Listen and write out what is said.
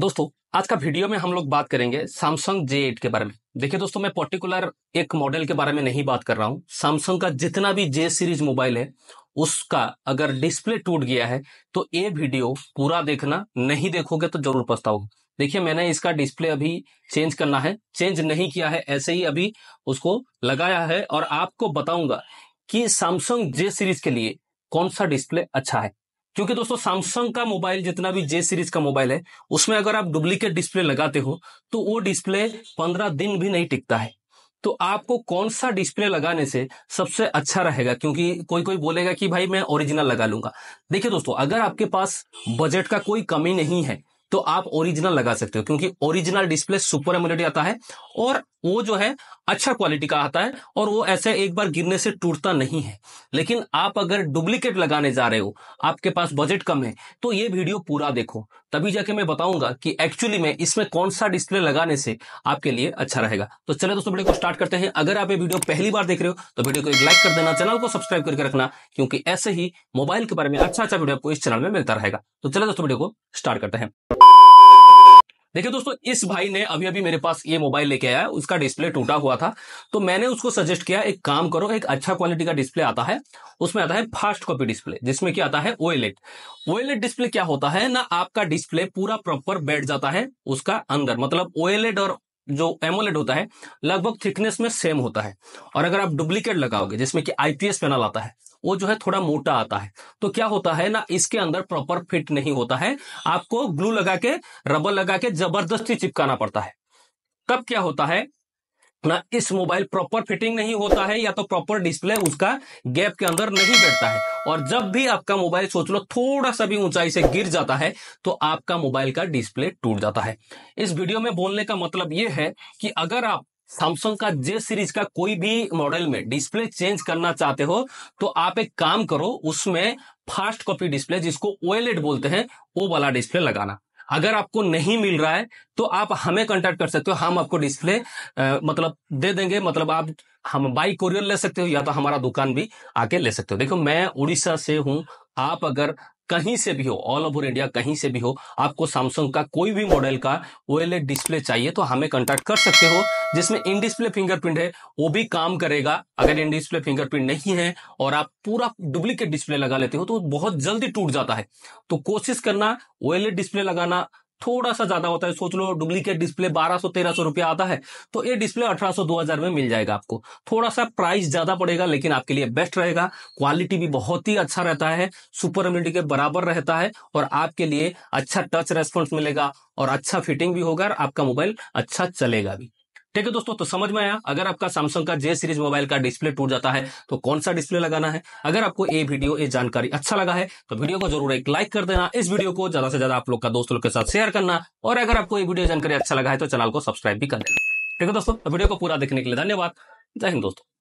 दोस्तों आज का वीडियो में हम लोग बात करेंगे सैमसंग जे एट के बारे में देखिए दोस्तों मैं पर्टिकुलर एक मॉडल के बारे में नहीं बात कर रहा हूँ सैमसंग का जितना भी जे सीरीज मोबाइल है उसका अगर डिस्प्ले टूट गया है तो ये वीडियो पूरा देखना नहीं देखोगे तो जरूर पछताओगे देखिए मैंने इसका डिस्प्ले अभी चेंज करना है चेंज नहीं किया है ऐसे ही अभी उसको लगाया है और आपको बताऊंगा कि सैमसंग जे सीरीज के लिए कौन सा डिस्प्ले अच्छा है क्योंकि दोस्तों सैमसंग का मोबाइल जितना भी जे सीरीज का मोबाइल है उसमें अगर आप डुप्लीकेट डिस्प्ले लगाते हो तो वो डिस्प्ले पंद्रह दिन भी नहीं टिकता है तो आपको कौन सा डिस्प्ले लगाने से सबसे अच्छा रहेगा क्योंकि कोई कोई बोलेगा कि भाई मैं ओरिजिनल लगा लूंगा देखिए दोस्तों अगर आपके पास बजट का कोई कमी नहीं है तो आप ओरिजिनल लगा सकते हो क्योंकि ओरिजिनल डिस्प्ले सुपर एमोलेड आता है और वो जो है अच्छा क्वालिटी का आता है और वो ऐसे एक बार गिरने से टूटता नहीं है लेकिन आप अगर डुप्लीकेट लगाने जा रहे हो आपके पास बजट कम है तो ये वीडियो पूरा देखो तभी जाके मैं बताऊंगा कि एक्चुअली में इसमें कौन सा डिस्प्ले लगाने से आपके लिए अच्छा रहेगा तो चले दोस्तों वीडियो को स्टार्ट करते हैं अगर आप ये वीडियो पहली बार देख रहे हो तो वीडियो को एक लाइक कर देना चैनल को सब्सक्राइब करके रखना क्योंकि ऐसे ही मोबाइल के बारे में अच्छा अच्छा वीडियो आपको इस चैनल में मिलता रहेगा तो चले दोस्तों वीडियो को स्टार्ट करते हैं देखिए दोस्तों इस भाई ने अभी अभी मेरे पास ये मोबाइल लेके आया उसका डिस्प्ले टूटा हुआ था तो मैंने उसको सजेस्ट किया एक काम करो एक अच्छा क्वालिटी का डिस्प्ले आता है उसमें आता है फास्ट कॉपी डिस्प्ले जिसमें क्या आता है ओएलएड ओएलएड डिस्प्ले क्या होता है ना आपका डिस्प्ले पूरा प्रॉपर बैठ जाता है उसका अंदर मतलब ओएलएड और जो एमोलेड होता है लगभग थिकनेस में सेम होता है और अगर आप डुप्लीकेट लगाओगे जिसमें कि आईपीएस पैनल आता है वो जो है थोड़ा मोटा आता है तो क्या होता है ना इसके अंदर प्रॉपर फिट नहीं होता है आपको ग्लू लगा के रबर लगा के जबरदस्ती चिपकाना पड़ता है तब क्या होता है ना इस मोबाइल प्रॉपर फिटिंग नहीं होता है या तो प्रॉपर डिस्प्ले उसका गैप के अंदर नहीं बैठता है और जब भी आपका मोबाइल सोच लो थोड़ा सा भी ऊंचाई से गिर जाता है तो आपका मोबाइल का डिस्प्ले टूट जाता है इस वीडियो में बोलने का मतलब यह है कि अगर आप सैमसंग का जे सीरीज का कोई भी मॉडल में डिस्प्ले चेंज करना चाहते हो तो आप एक काम करो उसमें फास्ट कॉपी डिस्प्ले जिसको ओएलएड बोलते हैं वो वाला डिस्प्ले लगाना अगर आपको नहीं मिल रहा है तो आप हमें कॉन्टेक्ट कर सकते हो हम आपको डिस्प्ले मतलब दे देंगे मतलब आप हम बाई कोरियर ले सकते हो या तो हमारा दुकान भी आके ले सकते हो देखो मैं उड़ीसा से हूं आप अगर कहीं से भी हो ऑल ओवर इंडिया कहीं से भी हो आपको सैमसंग का कोई भी मॉडल का ओ डिस्प्ले e चाहिए तो हमें कॉन्टेक्ट कर सकते हो जिसमें इन डिस्प्ले फिंगरप्रिंट है वो भी काम करेगा अगर इन डिस्प्ले फिंगरप्रिंट नहीं है और आप पूरा डुप्लीकेट डिस्प्ले लगा लेते हो तो बहुत जल्दी टूट जाता है तो कोशिश करना ओ डिस्प्ले e लगाना थोड़ा सा ज्यादा होता है सोच लो डुप्लीकेट डिस्प्ले बारह सौ तेरह सौ रुपया आता है तो ये डिस्प्ले अठारह सौ दो हजार में मिल जाएगा आपको थोड़ा सा प्राइस ज्यादा पड़ेगा लेकिन आपके लिए बेस्ट रहेगा क्वालिटी भी बहुत ही अच्छा रहता है सुपर एमिटी के बराबर रहता है और आपके लिए अच्छा टच रेस्पॉन्स मिलेगा और अच्छा फिटिंग भी होगा और आपका मोबाइल अच्छा चलेगा भी ठीक है दोस्तों तो समझ में आया अगर आपका सैमसंग का जे सीरीज मोबाइल का डिस्प्ले टूट जाता है तो कौन सा डिस्प्ले लगाना है अगर आपको ये वीडियो ये जानकारी अच्छा लगा है तो वीडियो को जरूर एक लाइक कर देना इस वीडियो को ज्यादा से ज्यादा आप लोग का दोस्तों लोग के साथ शेयर करना और अगर आपको ये वीडियो जानकारी अच्छा लगा है तो चैनल को सब्सक्राइब भी कर देना ठीक है दोस्तों वीडियो तो को पूरा देखने के लिए धन्यवाद जय हिंद दोस्तों